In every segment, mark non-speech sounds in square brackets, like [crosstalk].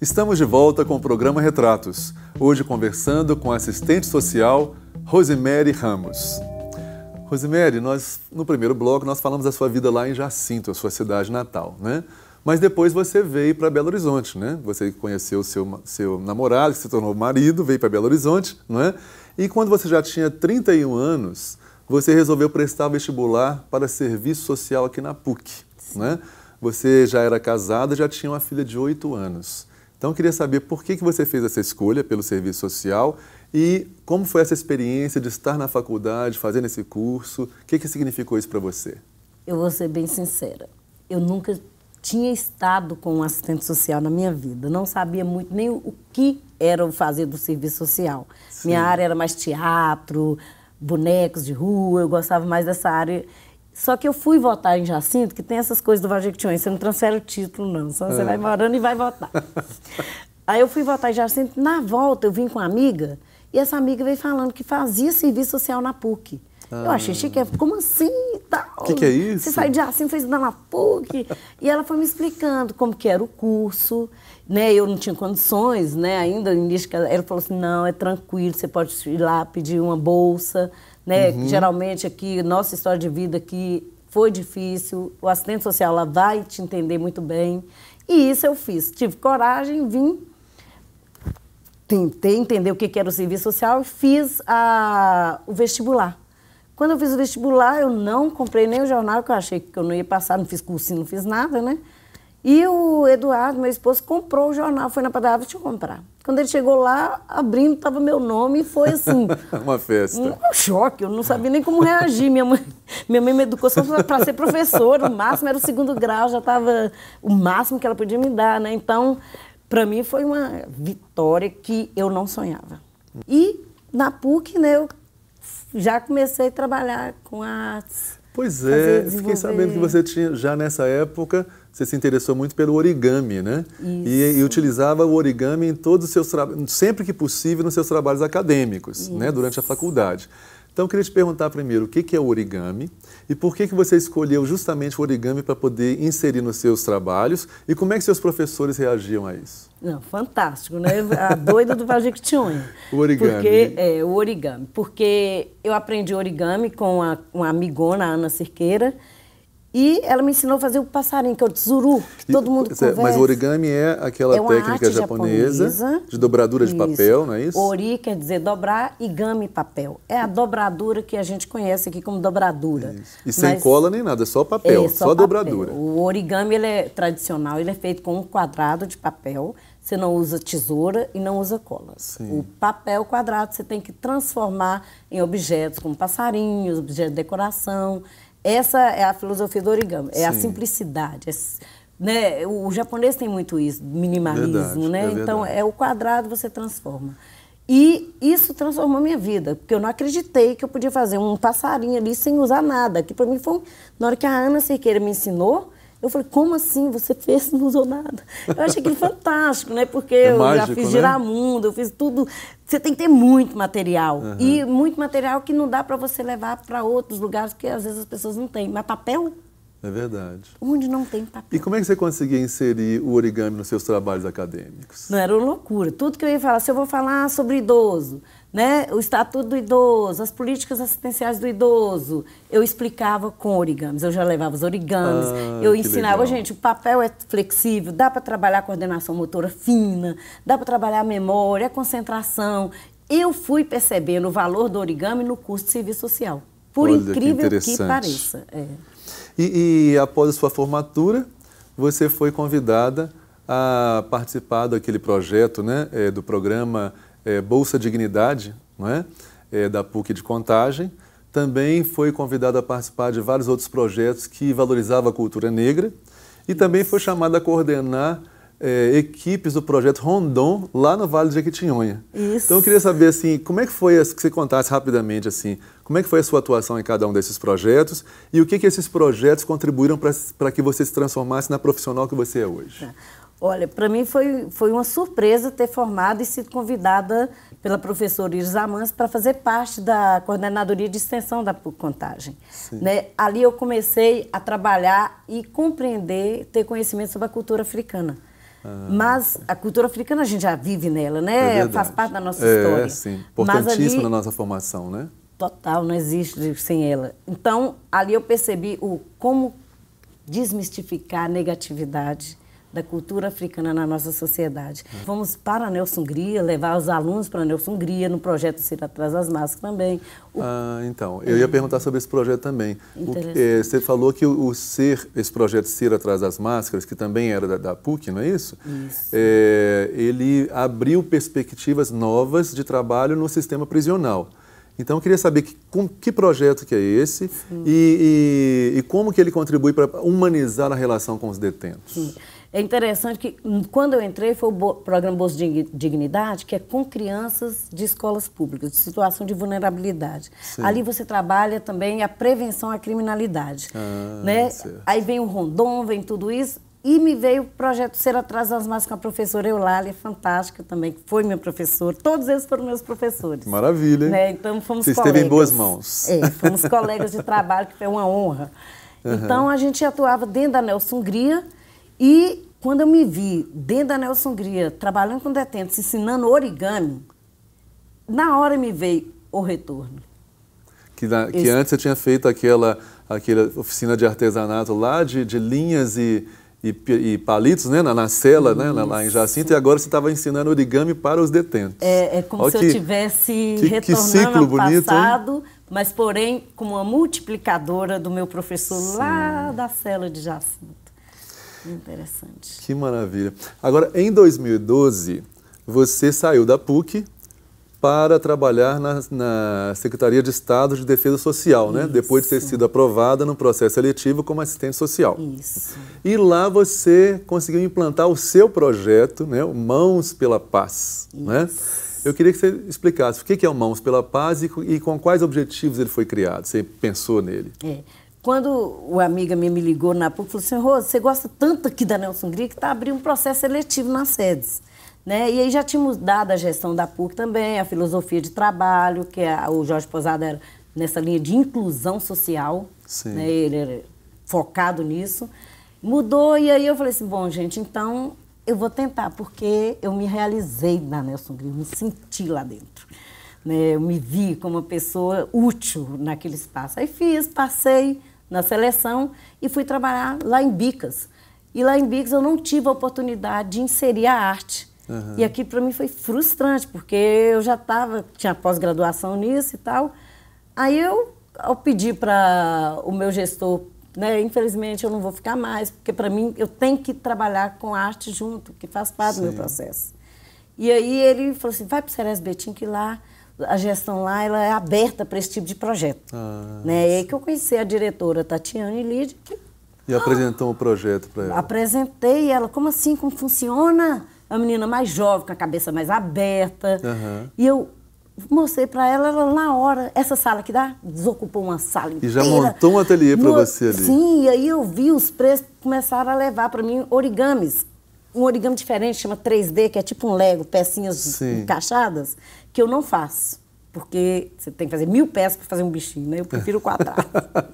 Estamos de volta com o programa Retratos, hoje conversando com a assistente social Rosemary Ramos. Rosemary, nós no primeiro bloco nós falamos da sua vida lá em Jacinto, a sua cidade natal, né? Mas depois você veio para Belo Horizonte, né? Você conheceu seu seu namorado, que se tornou marido, veio para Belo Horizonte, não é? E quando você já tinha 31 anos, você resolveu prestar vestibular para serviço social aqui na PUC, né? Você já era casada, já tinha uma filha de 8 anos. Então, eu queria saber por que, que você fez essa escolha pelo serviço social e como foi essa experiência de estar na faculdade, fazendo esse curso. O que, que significou isso para você? Eu vou ser bem sincera. Eu nunca tinha estado com um assistente social na minha vida. Não sabia muito nem o que era o fazer do serviço social. Sim. Minha área era mais teatro, bonecos de rua, eu gostava mais dessa área. Só que eu fui votar em Jacinto, que tem essas coisas do Vajequitinhonha, você não transfere o título, não, só você é. vai morando e vai votar. [laughs] Aí eu fui votar em Jacinto, na volta eu vim com uma amiga, e essa amiga veio falando que fazia serviço social na PUC. Ah. Eu achei chique, é, como assim? O que, que é isso? Você saiu de Jacinto, fez na PUC. [laughs] e ela foi me explicando como que era o curso, né, eu não tinha condições, né, ainda início, ela falou assim, não, é tranquilo, você pode ir lá pedir uma bolsa, né, uhum. geralmente aqui, nossa história de vida aqui foi difícil, o assistente social lá vai te entender muito bem, e isso eu fiz, tive coragem, vim, tentei entender o que, que era o serviço social e fiz a, o vestibular. Quando eu fiz o vestibular, eu não comprei nem o jornal, que eu achei que eu não ia passar, não fiz cursinho, não fiz nada, né? E o Eduardo, meu esposo, comprou o jornal, foi na padaria te ah, comprar. Quando ele chegou lá, abrindo, estava meu nome e foi assim. [laughs] uma festa. Um choque, eu não sabia nem como reagir. Minha mãe, [laughs] minha mãe me educou só para ser professora, o máximo era o segundo grau, já estava o máximo que ela podia me dar, né? Então, para mim foi uma vitória que eu não sonhava. E na PUC, né, eu já comecei a trabalhar com artes. Pois é, fiquei sabendo que você tinha, já nessa época, você se interessou muito pelo origami, né? E, e, utilizava o origami em todos os seus sempre que possível nos seus trabalhos acadêmicos, né? Isso. né? Durante a faculdade. Então, eu queria te perguntar primeiro o que, que é o origami e por que, que você escolheu justamente o origami para poder inserir nos seus trabalhos e como é que seus professores reagiam a isso? Não, fantástico, né? A doida do Vajictionha. O origami. Porque, é, o origami. Porque eu aprendi origami com a, uma amigona, a Ana Cerqueira, e ela me ensinou a fazer o passarinho, que é o tsuru, que e, todo mundo Mas o origami é aquela é técnica japonesa, japonesa, de dobradura isso. de papel, não é isso? Ori quer dizer dobrar e gami papel. É a dobradura que a gente conhece aqui como dobradura. Isso. E mas, sem cola nem nada, é só papel, é, só, só papel. dobradura. O origami ele é tradicional, ele é feito com um quadrado de papel, você não usa tesoura e não usa cola. O papel quadrado você tem que transformar em objetos como passarinhos, objetos de decoração. Essa é a filosofia do origami, é Sim. a simplicidade. É, né? O, o, japonês tem muito isso, minimalismo, verdade, né? É então é o quadrado você transforma. E isso transformou minha vida, porque eu não acreditei que eu podia fazer um passarinho ali sem usar nada. Que para mim foi, na hora que a Ana Cerqueira me ensinou, eu falei, como assim? Você fez e não usou nada? Eu achei aquilo fantástico, né? Porque é eu mágico, já fiz né? mundo, eu fiz tudo. Você tem que ter muito material. Uhum. E muito material que não dá para você levar para outros lugares, porque às vezes as pessoas não têm. Mas papel? É verdade. Onde não tem papel. E como é que você conseguia inserir o origami nos seus trabalhos acadêmicos? Não, era loucura. Tudo que eu ia falar, se eu vou falar sobre idoso, né, o Estatuto do Idoso, as políticas assistenciais do idoso. Eu explicava com origamis, eu já levava os origamis, ah, eu ensinava, legal. gente, o papel é flexível, dá para trabalhar a coordenação motora fina, dá para trabalhar a memória, a concentração. Eu fui percebendo o valor do origami no curso de serviço social, por Olha, incrível que, que pareça. É. E, e após a sua formatura, você foi convidada a participar daquele projeto, né, é, do programa é, Bolsa Dignidade, não é? é? da PUC de Contagem, também foi convidada a participar de vários outros projetos que valorizavam a cultura negra e também foi chamada a coordenar é, equipes do projeto Rondon lá no Vale de Jequitinhonha. Isso. Então eu queria saber assim, como é que foi que você contasse rapidamente assim, como é que foi a sua atuação em cada um desses projetos e o que que esses projetos contribuíram para que você se transformasse na profissional que você é hoje? Tá. Olha, para mim foi, foi uma surpresa ter formado e sido convidada pela professora Iris Amans para fazer parte da coordenadoria de extensão da Contagem. Né? Ali eu comecei a trabalhar e compreender, ter conhecimento sobre a cultura africana. Ah. Mas a cultura africana a gente já vive nela, né? É Faz parte da nossa é, história. É, sim. Importantíssima ali, na nossa formação, né? Total, não existe sem ela. Então, ali eu percebi o como desmistificar a negatividade da cultura africana na nossa sociedade. Uhum. Vamos para a Nelson Hungria, levar os alunos para a Nelson Hungria, no projeto Ser Atrás das Máscaras também. O... Ah, então, eu ia perguntar sobre esse projeto também. O, é, você falou que o, o esse projeto Ser Atrás das Máscaras, que também era da, da PUC, não é isso? Isso. É, ele abriu perspectivas novas de trabalho no sistema prisional. Então, eu queria saber que, com, que projeto que é esse e, e, e, como que ele contribui para humanizar a relação com os detentos. Sim. É interessante que, hum, quando eu entrei, foi o programa Bolsa de Dignidade, que é com crianças de escolas públicas, de situação de vulnerabilidade. Sim. Ali você trabalha também a prevenção à criminalidade. Ah, né? Aí vem o rondon, vem tudo isso. E me veio o projeto Ser Atrás das Máscaras com a professora Eulália, fantástica também, que foi minha professora. Todos eles foram meus professores. Maravilha. Né? Então fomos colegas. Vocês esteve em boas mãos. É, fomos colegas de trabalho, que foi uma honra. Uhum. [laughs] Então a gente atuava dentro da Nelson Hungria e quando eu me vi dentro da Nelson Gria, trabalhando com detentos, ensinando origami, na hora me veio o retorno. Que, na, que antes você tinha feito aquela, aquela oficina de artesanato lá, de, de linhas e, e, e, palitos, né? Na, na cela, né? lá em Jacinto, e agora você estava ensinando origami para os detentos. É, é como Olha se que, eu tivesse que, retornando que ao passado, bonito, mas porém como uma multiplicadora do meu professor Sim. lá da cela de Jacinto. Interessante. Que maravilha. Agora, em 2012, você saiu da PUC para trabalhar na, na Secretaria de Estado de Defesa Social, né? Isso. Depois de ter sido aprovada no processo eleitivo como assistente social. Isso. E lá você conseguiu implantar o seu projeto, né? Mãos pela Paz, né? Isso. né? Eu queria que você explicasse o que é o Mãos pela Paz e, e com quais objetivos ele foi criado. Você pensou nele? É. Quando o amiga minha me ligou na PUC, falou assim, Rosa, você gosta tanto aqui da Nelson Gria que está abrindo um processo seletivo nas sedes. Né? E aí já tínhamos dado a gestão da PUC também, a filosofia de trabalho, que a, o Jorge Posada era nessa linha de inclusão social, né? ele era focado nisso. Mudou e aí eu falei assim, bom, gente, então eu vou tentar, porque eu me realizei na Nelson Gria, me senti lá dentro. Né? Eu me vi como uma pessoa útil naquele espaço. Aí fiz, passei, na seleção e fui trabalhar lá em Bicas. E lá em Bicas eu não tive a oportunidade de inserir a arte. Uhum. E aqui para mim foi frustrante, porque eu já tava, tinha pós-graduação nisso e tal. Aí eu, ao pedir para o meu gestor, né, infelizmente eu não vou ficar mais, porque para mim eu tenho que trabalhar com arte junto, que faz parte Sim. do meu processo. E aí ele falou assim, vai para o Ceres Betim que lá a gestão lá ela é aberta para esse tipo de projeto. Ah. Né? E aí que eu conheci a diretora Tatiane Lide. Que... E ah, apresentou o ah, um projeto para ela? Apresentei ela, como assim, como funciona? É a menina mais jovem, com a cabeça mais aberta. Uhum. E eu mostrei para ela, ela na hora, essa sala que dá, desocupou uma sala inteira. E já montou um ateliê para você ali. Sim, e aí eu vi os preços, começaram a levar para mim origamis. Um origami diferente, chama 3D, que é tipo um Lego, pecinhas sim. encaixadas que eu não faço. Porque você tem que fazer mil peças para fazer um bichinho, né? Eu prefiro o quadrado.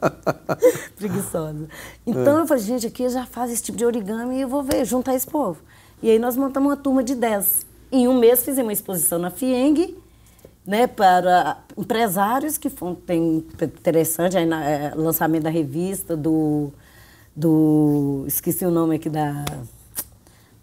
[laughs] Preguiçosa. Então é. eu falei, gente, aqui já faz esse tipo de origami e eu vou ver, juntar esse povo. E aí nós montamos uma turma de dez Em um mês fizemos uma exposição na FIENG, né, para empresários que foi, tem interessante aí na, é, lançamento da revista do do esqueci o nome aqui da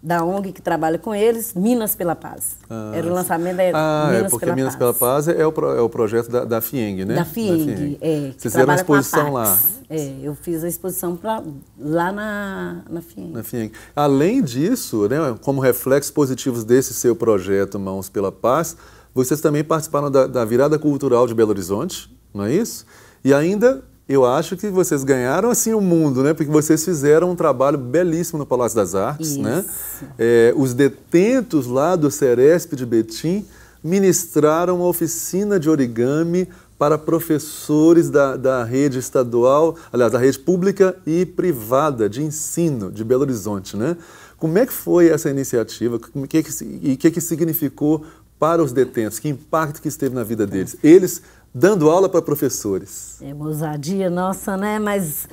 da ONG que trabalha com eles, Minas pela Paz. Ah, Era o lançamento da é, ah, é Minas é porque pela Minas Paz. pela Paz é, é o, pro, é o projeto da, da, FIENG, né? Da FIENG, da FIENG. é. Vocês fizeram uma exposição lá. É, eu fiz a exposição pra, lá na, na FIENG. Na FIENG. Além disso, né, como reflexos positivos desse seu projeto Mãos pela Paz, vocês também participaram da, da Virada Cultural de Belo Horizonte, não é isso? E ainda eu acho que vocês ganharam assim o mundo, né? Porque vocês fizeram um trabalho belíssimo no Palácio das Artes, né? Isso. né? É, os detentos lá do Ceresp de Betim ministraram uma oficina de origami para professores da, da rede estadual, aliás, da rede pública e privada de ensino de Belo Horizonte, né? Como é que foi essa iniciativa é e o que, que, é que, que significou para os detentos? Que impacto que isso teve na vida deles? Eles dando aula para professores. É uma ousadia nossa, né? Mas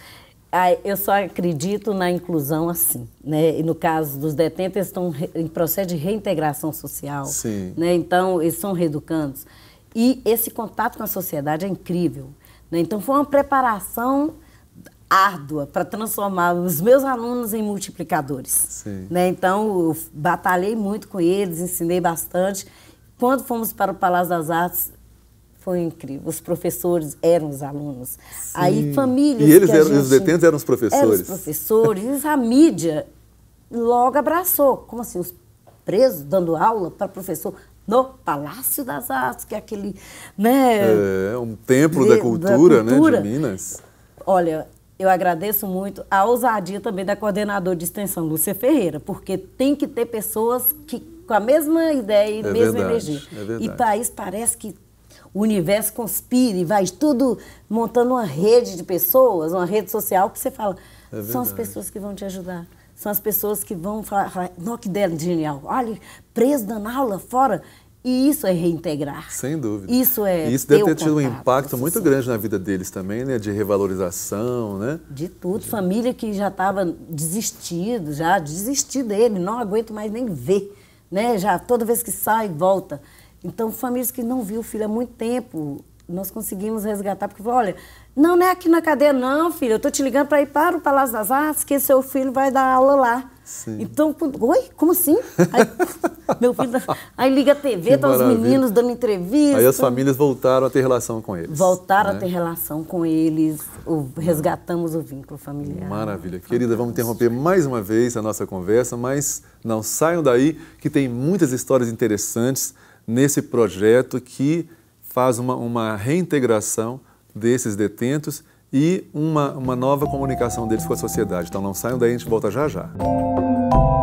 eu só acredito na inclusão assim, né? E no caso dos detentos, eles estão em processo de reintegração social, Sim. né? Então, eles são reeducandos. E esse contato com a sociedade é incrível, né? Então, foi uma preparação árdua para transformar os meus alunos em multiplicadores, Sim. né? Então, eu batalhei muito com eles, ensinei bastante. Quando fomos para o Palácio das Artes, foi incrível. Os professores eram os alunos. Sim. Aí famílias. E eles eram, gente... os detentos eram os professores. Eram os professores. a mídia logo abraçou. Como assim? Os presos dando aula para professor no Palácio das Artes, que é aquele, né? É, um templo de, da, cultura, da, cultura, né, de Minas. Olha, eu agradeço muito a ousadia também da coordenadora de extensão, Lúcia Ferreira, porque tem que ter pessoas que com a mesma ideia e é mesma verdade, energia. É verdade. e país parece que o universo conspira e vai tudo montando uma rede de pessoas, uma rede social que você fala, é são as pessoas que vão te ajudar. São as pessoas que vão falar, não, que dela genial. Olha, preso dando aula fora. E isso é reintegrar. Sem dúvida. Isso é. E isso deve ter tido um impacto muito grande na vida deles também, né? De revalorização, né? De tudo. De... Família que já estava desistido, já desisti dele, não aguento mais nem ver, né? Já toda vez que sai, volta. Então, famílias que não viu o filho há muito tempo, nós conseguimos resgatar, porque falou, olha, não, não é aqui na cadeia, não, filho. Eu tô te ligando para ir para o Palácio das Artes, que seu filho vai dar aula lá. Sim. Então, oi, como assim? Aí, [laughs] meu filho, aí liga a TV, estão tá os meninos dando entrevista. Aí as famílias voltaram a ter relação com eles. Voltaram né? a ter relação com eles, o, resgatamos o vínculo familiar. Maravilha. Querida, vamos interromper mais uma vez a nossa conversa, mas não saiam daí, que tem muitas histórias interessantes nesse projeto que faz uma, uma reintegração desses detentos e uma, uma nova comunicação deles com a sociedade. Então não saiam daí, a gente volta já já.